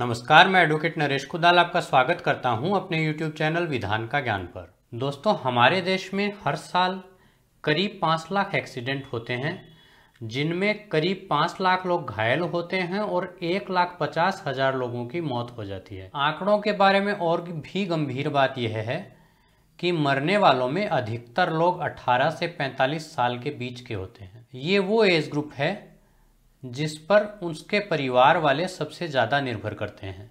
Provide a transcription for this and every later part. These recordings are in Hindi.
नमस्कार मैं एडवोकेट नरेश कुदाल आपका स्वागत करता हूं अपने YouTube चैनल विधान का ज्ञान पर दोस्तों हमारे देश में हर साल करीब पाँच लाख एक्सीडेंट होते हैं जिनमें करीब पाँच लाख लोग घायल होते हैं और एक लाख पचास हजार लोगों की मौत हो जाती है आंकड़ों के बारे में और भी गंभीर बात यह है कि मरने वालों में अधिकतर लोग 18 से 45 साल के बीच के होते हैं ये वो एज ग्रुप है जिस पर उसके परिवार वाले सबसे ज़्यादा निर्भर करते हैं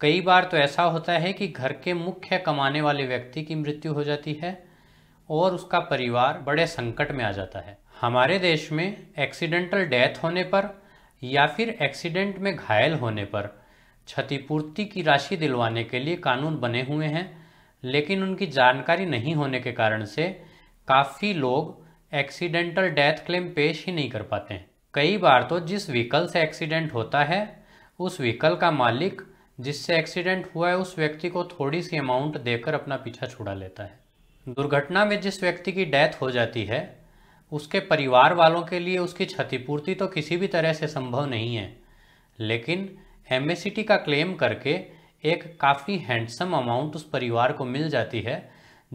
कई बार तो ऐसा होता है कि घर के मुख्य कमाने वाले व्यक्ति की मृत्यु हो जाती है और उसका परिवार बड़े संकट में आ जाता है हमारे देश में एक्सीडेंटल डेथ होने पर या फिर एक्सीडेंट में घायल होने पर क्षतिपूर्ति की राशि दिलवाने के लिए कानून बने हुए हैं लेकिन उनकी जानकारी नहीं होने के कारण से काफ़ी लोग एक्सीडेंटल डेथ क्लेम पेश ही नहीं कर पाते हैं कई बार तो जिस व्हीकल से एक्सीडेंट होता है उस व्हीकल का मालिक जिससे एक्सीडेंट हुआ है उस व्यक्ति को थोड़ी सी अमाउंट देकर अपना पीछा छुड़ा लेता है दुर्घटना में जिस व्यक्ति की डेथ हो जाती है उसके परिवार वालों के लिए उसकी क्षतिपूर्ति तो किसी भी तरह से संभव नहीं है लेकिन एम का क्लेम करके एक काफ़ी हैंडसम अमाउंट उस परिवार को मिल जाती है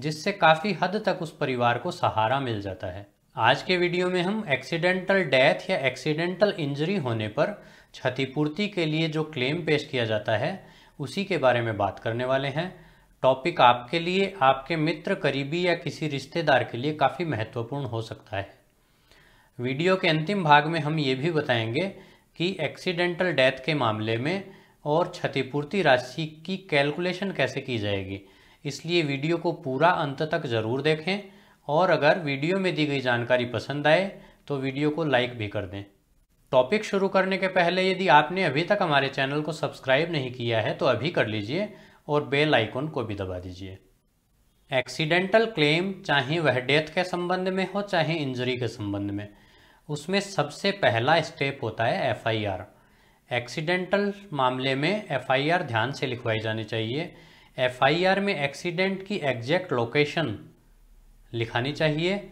जिससे काफ़ी हद तक उस परिवार को सहारा मिल जाता है आज के वीडियो में हम एक्सीडेंटल डेथ या एक्सीडेंटल इंजरी होने पर क्षतिपूर्ति के लिए जो क्लेम पेश किया जाता है उसी के बारे में बात करने वाले हैं टॉपिक आपके लिए आपके मित्र करीबी या किसी रिश्तेदार के लिए काफ़ी महत्वपूर्ण हो सकता है वीडियो के अंतिम भाग में हम ये भी बताएंगे कि एक्सीडेंटल डेथ के मामले में और क्षतिपूर्ति राशि की कैलकुलेशन कैसे की जाएगी इसलिए वीडियो को पूरा अंत तक ज़रूर देखें और अगर वीडियो में दी गई जानकारी पसंद आए तो वीडियो को लाइक भी कर दें टॉपिक शुरू करने के पहले यदि आपने अभी तक हमारे चैनल को सब्सक्राइब नहीं किया है तो अभी कर लीजिए और बेल आइकन को भी दबा दीजिए एक्सीडेंटल क्लेम चाहे वह डेथ के संबंध में हो चाहे इंजरी के संबंध में उसमें सबसे पहला स्टेप होता है एफआईआर एक्सीडेंटल मामले में एफआईआर ध्यान से लिखवाई जानी चाहिए एफआईआर में एक्सीडेंट की एग्जैक्ट लोकेशन लिखानी चाहिए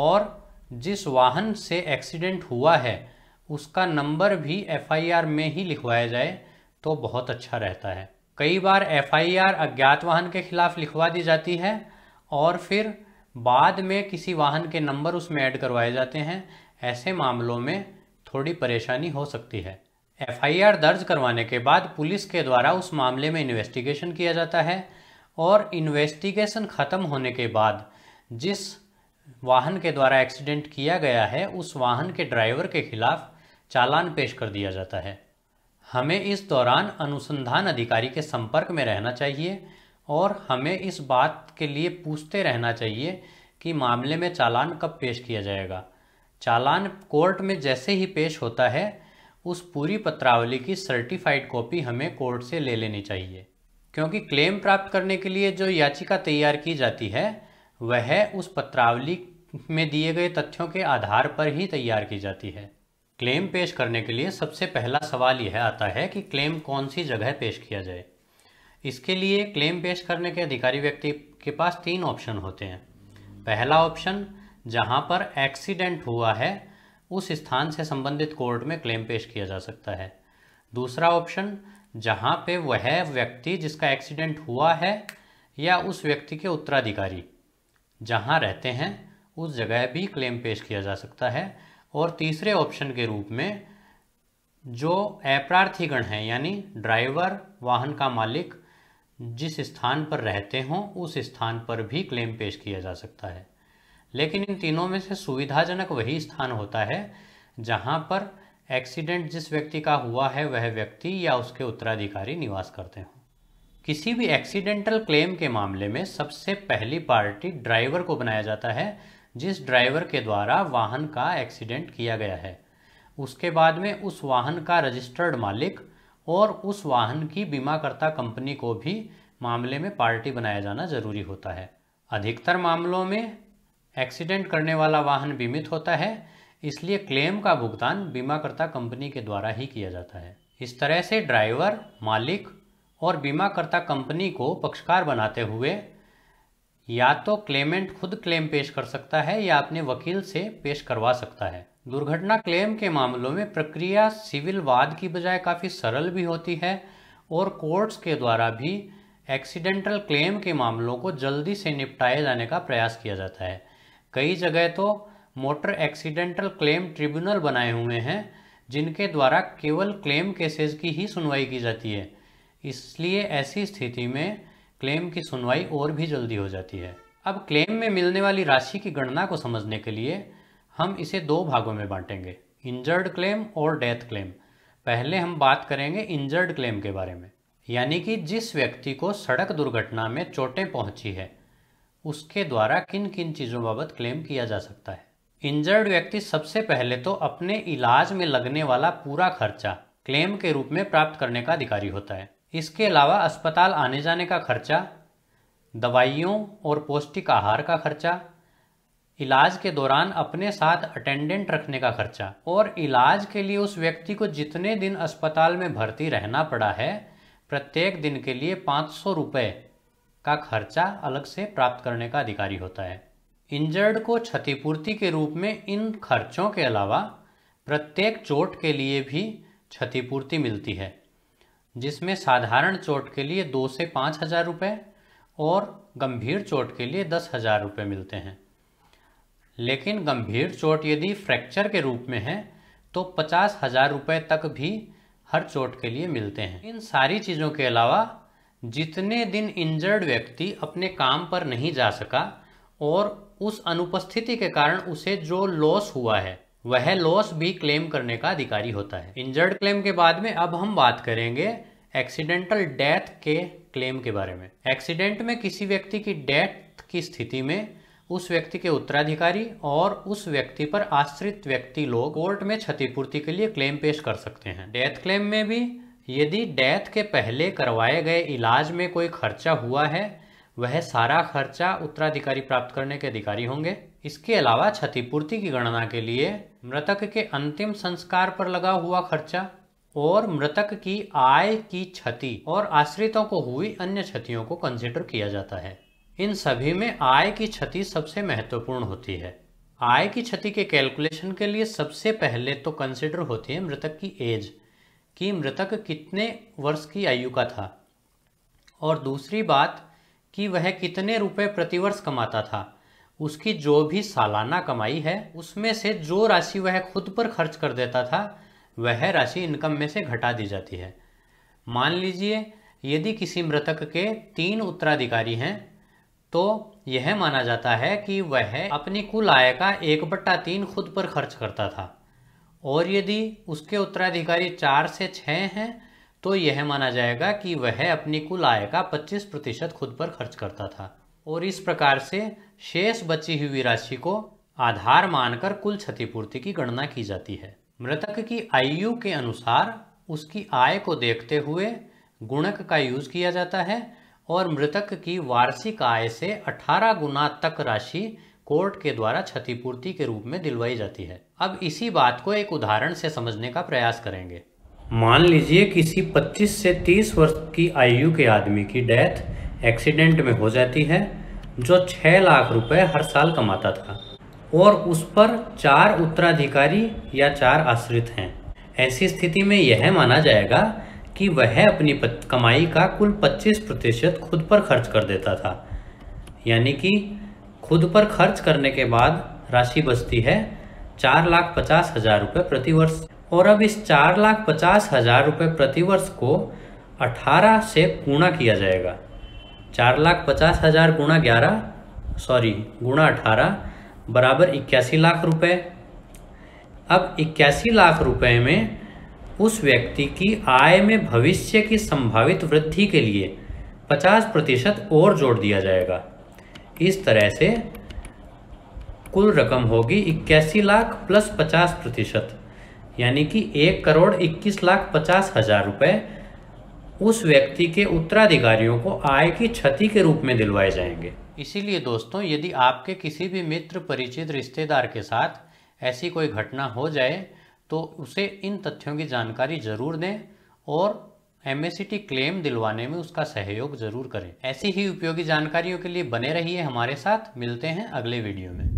और जिस वाहन से एक्सीडेंट हुआ है उसका नंबर भी एफआईआर में ही लिखवाया जाए तो बहुत अच्छा रहता है कई बार एफआईआर अज्ञात वाहन के खिलाफ लिखवा दी जाती है और फिर बाद में किसी वाहन के नंबर उसमें ऐड करवाए जाते हैं ऐसे मामलों में थोड़ी परेशानी हो सकती है एफआईआर दर्ज करवाने के बाद पुलिस के द्वारा उस मामले में इन्वेस्टिगेशन किया जाता है और इन्वेस्टिगेशन ख़त्म होने के बाद जिस वाहन के द्वारा एक्सीडेंट किया गया है उस वाहन के ड्राइवर के खिलाफ चालान पेश कर दिया जाता है हमें इस दौरान अनुसंधान अधिकारी के संपर्क में रहना चाहिए और हमें इस बात के लिए पूछते रहना चाहिए कि मामले में चालान कब पेश किया जाएगा चालान कोर्ट में जैसे ही पेश होता है उस पूरी पत्रावली की सर्टिफाइड कॉपी हमें कोर्ट से ले लेनी चाहिए क्योंकि क्लेम प्राप्त करने के लिए जो याचिका तैयार की जाती है वह उस पत्रावली में दिए गए तथ्यों के आधार पर ही तैयार की जाती है क्लेम पेश करने के लिए सबसे पहला सवाल यह आता है कि क्लेम कौन सी जगह पेश किया जाए इसके लिए क्लेम पेश करने के अधिकारी व्यक्ति के पास तीन ऑप्शन होते हैं पहला ऑप्शन जहां पर एक्सीडेंट हुआ है उस स्थान से संबंधित कोर्ट में क्लेम पेश किया जा सकता है दूसरा ऑप्शन जहां पे वह व्यक्ति जिसका एक्सीडेंट हुआ है या उस व्यक्ति के उत्तराधिकारी जहाँ रहते हैं उस जगह भी क्लेम पेश किया जा सकता है और तीसरे ऑप्शन के रूप में जो अप्रार्थीगण हैं यानी ड्राइवर वाहन का मालिक जिस स्थान पर रहते हों उस स्थान पर भी क्लेम पेश किया जा सकता है लेकिन इन तीनों में से सुविधाजनक वही स्थान होता है जहाँ पर एक्सीडेंट जिस व्यक्ति का हुआ है वह व्यक्ति या उसके उत्तराधिकारी निवास करते हों किसी भी एक्सीडेंटल क्लेम के मामले में सबसे पहली पार्टी ड्राइवर को बनाया जाता है जिस ड्राइवर के द्वारा वाहन का एक्सीडेंट किया गया है उसके बाद में उस वाहन का रजिस्टर्ड मालिक और उस वाहन की बीमाकर्ता कंपनी को भी मामले में पार्टी बनाया जाना जरूरी होता है अधिकतर मामलों में एक्सीडेंट करने वाला वाहन बीमित होता है इसलिए क्लेम का भुगतान बीमाकर्ता कंपनी के द्वारा ही किया जाता है इस तरह से ड्राइवर मालिक और बीमाकर्ता कंपनी को पक्षकार बनाते हुए या तो क्लेमेंट खुद क्लेम पेश कर सकता है या अपने वकील से पेश करवा सकता है दुर्घटना क्लेम के मामलों में प्रक्रिया सिविल वाद की बजाय काफ़ी सरल भी होती है और कोर्ट्स के द्वारा भी एक्सीडेंटल क्लेम के मामलों को जल्दी से निपटाए जाने का प्रयास किया जाता है कई जगह तो मोटर एक्सीडेंटल क्लेम ट्रिब्यूनल बनाए हुए हैं जिनके द्वारा केवल क्लेम केसेस की ही सुनवाई की जाती है इसलिए ऐसी स्थिति में क्लेम की सुनवाई और भी जल्दी हो जाती है अब क्लेम में मिलने वाली राशि की गणना को समझने के लिए हम इसे दो भागों में बांटेंगे इंजर्ड क्लेम और डेथ क्लेम पहले हम बात करेंगे इंजर्ड क्लेम के बारे में यानी कि जिस व्यक्ति को सड़क दुर्घटना में चोटें पहुंची है उसके द्वारा किन किन चीज़ों बाबत क्लेम किया जा सकता है इंजर्ड व्यक्ति सबसे पहले तो अपने इलाज में लगने वाला पूरा खर्चा क्लेम के रूप में प्राप्त करने का अधिकारी होता है इसके अलावा अस्पताल आने जाने का खर्चा दवाइयों और पौष्टिक आहार का खर्चा इलाज के दौरान अपने साथ अटेंडेंट रखने का खर्चा और इलाज के लिए उस व्यक्ति को जितने दिन अस्पताल में भर्ती रहना पड़ा है प्रत्येक दिन के लिए पाँच सौ रुपये का खर्चा अलग से प्राप्त करने का अधिकारी होता है इंजर्ड को क्षतिपूर्ति के रूप में इन खर्चों के अलावा प्रत्येक चोट के लिए भी क्षतिपूर्ति मिलती है जिसमें साधारण चोट के लिए दो से पाँच हज़ार रुपये और गंभीर चोट के लिए दस हज़ार रुपये मिलते हैं लेकिन गंभीर चोट यदि फ्रैक्चर के रूप में है तो पचास हज़ार रुपये तक भी हर चोट के लिए मिलते हैं इन सारी चीज़ों के अलावा जितने दिन इंजर्ड व्यक्ति अपने काम पर नहीं जा सका और उस अनुपस्थिति के कारण उसे जो लॉस हुआ है वह लॉस भी क्लेम करने का अधिकारी होता है इंजर्ड क्लेम के बाद में अब हम बात करेंगे एक्सीडेंटल डेथ के क्लेम के बारे में एक्सीडेंट में किसी व्यक्ति की डेथ की स्थिति में उस व्यक्ति के उत्तराधिकारी और उस व्यक्ति पर आश्रित व्यक्ति लोग कोर्ट में क्षतिपूर्ति के लिए क्लेम पेश कर सकते हैं डेथ क्लेम में भी यदि डेथ के पहले करवाए गए इलाज में कोई खर्चा हुआ है वह सारा खर्चा उत्तराधिकारी प्राप्त करने के अधिकारी होंगे इसके अलावा क्षतिपूर्ति की गणना के लिए मृतक के अंतिम संस्कार पर लगा हुआ खर्चा और मृतक की आय की क्षति और आश्रितों को हुई अन्य क्षतियों को कंसिडर किया जाता है इन सभी में आय की क्षति सबसे महत्वपूर्ण होती है आय की क्षति के कैलकुलेशन के लिए सबसे पहले तो कंसिडर होती है मृतक की एज कि मृतक कितने वर्ष की आयु का था और दूसरी बात कि वह कितने रुपए प्रतिवर्ष कमाता था उसकी जो भी सालाना कमाई है उसमें से जो राशि वह खुद पर खर्च कर देता था वह राशि इनकम में से घटा दी जाती है मान लीजिए यदि किसी मृतक के तीन उत्तराधिकारी हैं तो यह माना जाता है कि वह अपनी कुल आय का एक बट्टा तीन खुद पर खर्च करता था और यदि उसके उत्तराधिकारी चार से छः हैं तो यह माना जाएगा कि वह अपनी कुल आय का 25 प्रतिशत खुद पर खर्च करता था और इस प्रकार से शेष बची हुई राशि को आधार मानकर कुल क्षतिपूर्ति की गणना की जाती है मृतक की आयु के अनुसार उसकी आय को देखते हुए गुणक का यूज किया जाता है और मृतक की वार्षिक आय से 18 गुना तक राशि कोर्ट के द्वारा क्षतिपूर्ति के रूप में दिलवाई जाती है अब इसी बात को एक उदाहरण से समझने का प्रयास करेंगे मान लीजिए किसी 25 से 30 वर्ष की आयु के आदमी की डेथ एक्सीडेंट में हो जाती है जो छः लाख रुपए हर साल कमाता था और उस पर चार उत्तराधिकारी या चार आश्रित हैं ऐसी स्थिति में यह माना जाएगा कि वह अपनी कमाई का कुल 25 प्रतिशत खुद पर खर्च कर देता था यानी कि खुद पर खर्च करने के बाद राशि बचती है चार लाख पचास हजार रुपये प्रतिवर्ष और अब इस चार लाख पचास हजार रुपये प्रतिवर्ष को 18 से पूरा किया जाएगा चार लाख पचास हज़ार गुणा ग्यारह सॉरी गुणा अठारह बराबर इक्यासी लाख रुपए अब इक्यासी लाख रुपए में उस व्यक्ति की आय में भविष्य की संभावित वृद्धि के लिए पचास प्रतिशत और जोड़ दिया जाएगा इस तरह से कुल रकम होगी इक्यासी लाख प्लस पचास प्रतिशत यानी कि एक करोड़ इक्कीस लाख पचास हज़ार रुपये उस व्यक्ति के उत्तराधिकारियों को आय की क्षति के रूप में दिलवाए जाएंगे इसीलिए दोस्तों यदि आपके किसी भी मित्र परिचित रिश्तेदार के साथ ऐसी कोई घटना हो जाए तो उसे इन तथ्यों की जानकारी जरूर दें और एम क्लेम दिलवाने में उसका सहयोग जरूर करें ऐसी ही उपयोगी जानकारियों के लिए बने रहिए हमारे साथ मिलते हैं अगले वीडियो में